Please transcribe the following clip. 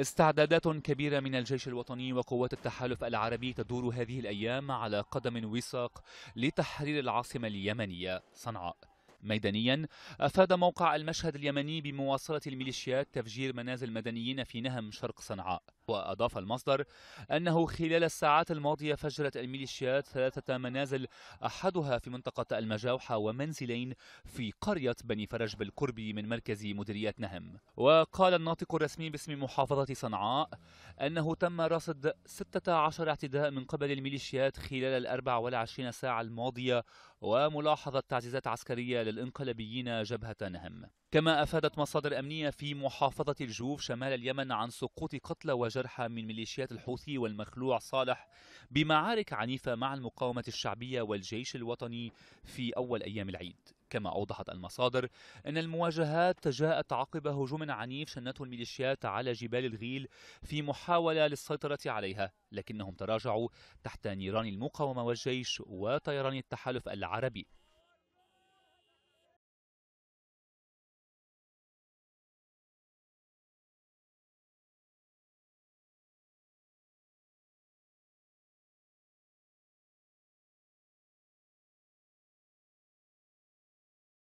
استعدادات كبيرة من الجيش الوطني وقوات التحالف العربي تدور هذه الأيام على قدم وساق لتحرير العاصمة اليمنية صنعاء ميدانيا أفاد موقع المشهد اليمني بمواصلة الميليشيات تفجير منازل مدنيين في نهم شرق صنعاء وأضاف المصدر أنه خلال الساعات الماضية فجرت الميليشيات ثلاثة منازل أحدها في منطقة المجاوحة ومنزلين في قرية بني فرج بالقرب من مركز مديرية نهم وقال الناطق الرسمي باسم محافظة صنعاء أنه تم رصد 16 اعتداء من قبل الميليشيات خلال ال 24 ساعة الماضية وملاحظة تعزيزات عسكرية للإنقلابيين جبهة نهم كما أفادت مصادر أمنية في محافظة الجوف شمال اليمن عن سقوط قتلى وجرح وترحى من ميليشيات الحوثي والمخلوع صالح بمعارك عنيفة مع المقاومة الشعبية والجيش الوطني في أول أيام العيد كما أوضحت المصادر أن المواجهات تجاءت عقب هجوم عنيف شنته الميليشيات على جبال الغيل في محاولة للسيطرة عليها لكنهم تراجعوا تحت نيران المقاومة والجيش وطيران التحالف العربي